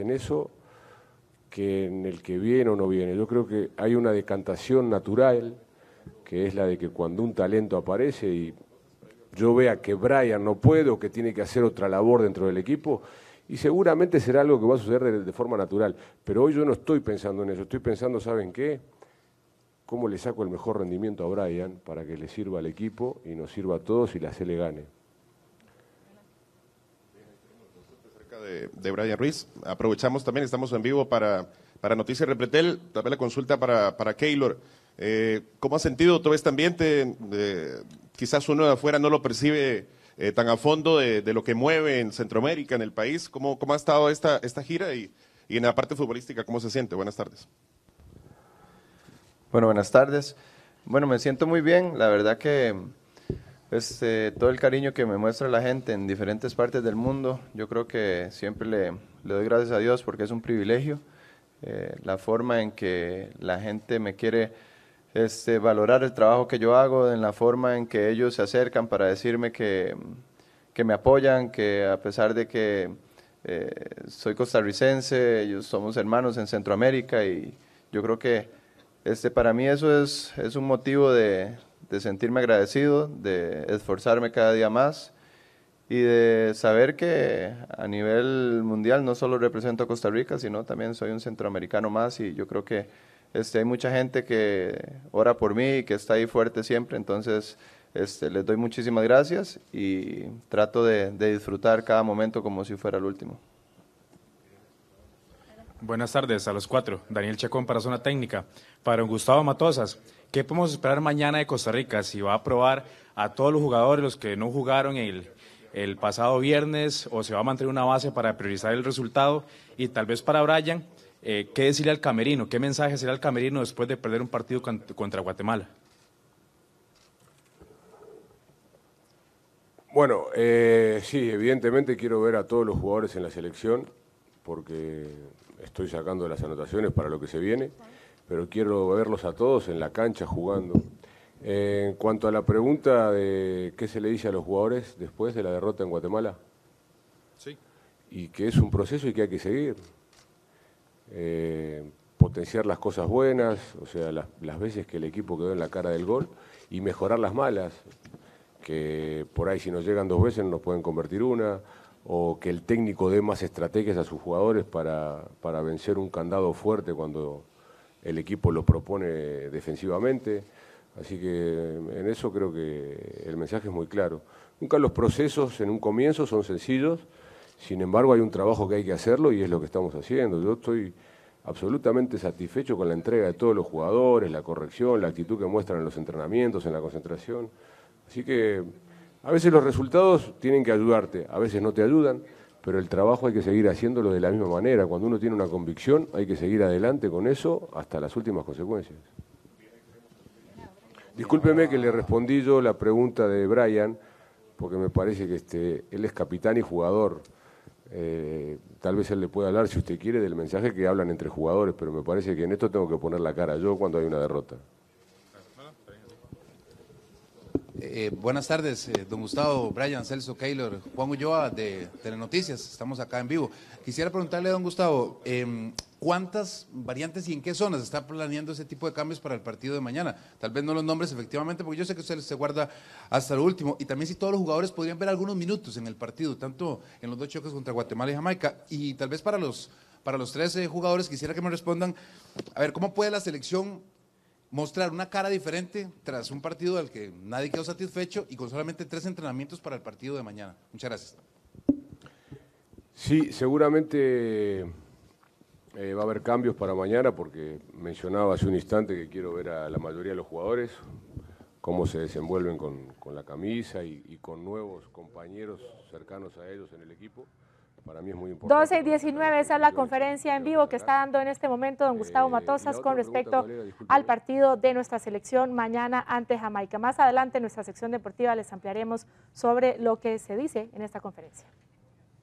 en eso que en el que viene o no viene. Yo creo que hay una decantación natural, que es la de que cuando un talento aparece y yo vea que Brian no puede o que tiene que hacer otra labor dentro del equipo, y seguramente será algo que va a suceder de, forma natural. Pero hoy yo no estoy pensando en eso, estoy pensando, ¿saben qué? ¿Cómo le saco el mejor rendimiento a Brian para que le sirva al equipo y nos sirva a todos y la se le gane? de, Brian Ruiz. Aprovechamos también, estamos en vivo para, para Noticias Repretel, también la consulta para, para Keylor. Eh, ¿Cómo ha sentido todo este ambiente? Eh, quizás uno de afuera no lo percibe eh, tan a fondo de, lo que mueve en Centroamérica, en el país. ¿Cómo, cómo ha estado esta, esta gira y en la parte futbolística cómo se siente? Buenas tardes. Bueno, buenas tardes. Bueno, me siento muy bien. La verdad que este, todo el cariño que me muestra la gente en diferentes partes del mundo. Yo creo que siempre le, doy gracias a Dios porque es un privilegio. Eh, la forma en que la gente me quiere este, valorar el trabajo que yo hago, en la forma en que ellos se acercan para decirme que, me apoyan, que a pesar de que eh, soy costarricense, ellos somos hermanos en Centroamérica y yo creo que este, para mí eso es un motivo de, de sentirme agradecido, de esforzarme cada día más y de saber que a nivel mundial no solo represento a Costa Rica, sino también soy un centroamericano más y yo creo que este, hay mucha gente que ora por mí y que está ahí fuerte siempre, entonces este, les doy muchísimas gracias y trato de disfrutar cada momento como si fuera el último. Buenas tardes a los cuatro. Daniel Chacón para Zona Técnica. Para Gustavo Matosas, ¿qué podemos esperar mañana de Costa Rica? Si va a probar a todos los jugadores, los que no jugaron el, el pasado viernes, o se va a mantener una base para priorizar el resultado. Y tal vez para Brian, eh, ¿qué decirle al camerino? ¿Qué mensaje será al camerino después de perder un partido contra Guatemala? Bueno, eh, sí, evidentemente quiero ver a todos los jugadores en la selección porque estoy sacando las anotaciones para lo que se viene, pero quiero verlos a todos en la cancha jugando. en cuanto a la pregunta de qué se le dice a los jugadores después de la derrota en Guatemala, y que es un proceso y que hay que seguir. Eh, potenciar las cosas buenas, o sea, las, las, veces que el equipo quedó en la cara del gol, y mejorar las malas, que por ahí si nos llegan dos veces nos pueden convertir una, o que el técnico dé más estrategias a sus jugadores para, vencer un candado fuerte cuando el equipo lo propone defensivamente. Así que en eso creo que el mensaje es muy claro. Nunca los procesos en un comienzo son sencillos, sin embargo hay un trabajo que hay que hacerlo y es lo que estamos haciendo. Yo estoy absolutamente satisfecho con la entrega de todos los jugadores, la corrección, la actitud que muestran en los entrenamientos, en la concentración. Así que a veces los resultados tienen que ayudarte, a veces no te ayudan, pero el trabajo hay que seguir haciéndolo de la misma manera. Cuando uno tiene una convicción, hay que seguir adelante con eso hasta las últimas consecuencias. Discúlpeme que le respondí yo la pregunta de Brian, porque me parece que este, él es capitán y jugador. Eh, tal vez él le pueda hablar, si usted quiere, del mensaje que hablan entre jugadores, pero me parece que en esto tengo que poner la cara yo cuando hay una derrota. Eh, buenas tardes, eh, don Gustavo, Brian, Celso, Keylor, Juan Ulloa de Telenoticias, estamos acá en vivo. Quisiera preguntarle a don Gustavo, em, ¿cuántas variantes y en qué zonas está planeando ese tipo de cambios para el partido de mañana? Tal vez no los nombres efectivamente, porque yo sé que usted se guarda hasta lo último, y también si todos los jugadores podrían ver algunos minutos en el partido, tanto en los dos choques contra Guatemala y Jamaica, y tal vez para los, para los tres eh, jugadores quisiera que me respondan, a ver, ¿cómo puede la selección mostrar una cara diferente tras un partido del que nadie quedó satisfecho y con solamente tres entrenamientos para el partido de mañana. Muchas gracias. Sí, seguramente eh, va a haber cambios para mañana porque mencionaba hace un instante que quiero ver a la mayoría de los jugadores cómo se desenvuelven con, la camisa y con nuevos compañeros cercanos a ellos en el equipo. Para 12 y 19, esa es la conferencia en vivo que está dando en este momento don Gustavo eh, Matosas con respecto al partido de nuestra selección mañana ante Jamaica. Más adelante en nuestra sección deportiva les ampliaremos sobre lo que se dice en esta conferencia.